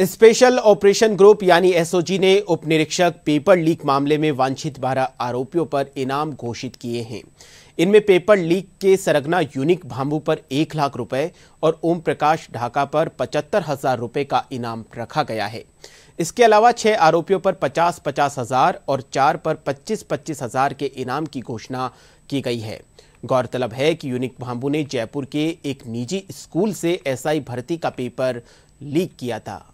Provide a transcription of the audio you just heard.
special operation group यानी SOG ने उपनिरीक्षक पेपर लीक मामले में वांछित बारह आरोपियों पर इनाम घोषित किए हैं इनमें पेपर लीक के सरगना यूनिक भांबू पर एक लाख रुपए और ओम प्रकाश ढाका पर पचहत्तर हजार रुपये का इनाम रखा गया है इसके अलावा छह आरोपियों पर पचास पचास हजार और चार पर पच्चीस पच्चीस हजार के इनाम की घोषणा की गई है गौरतलब है कि यूनिक भाम्बू ने जयपुर के एक निजी स्कूल से एसआई भर्ती का पेपर लीक किया था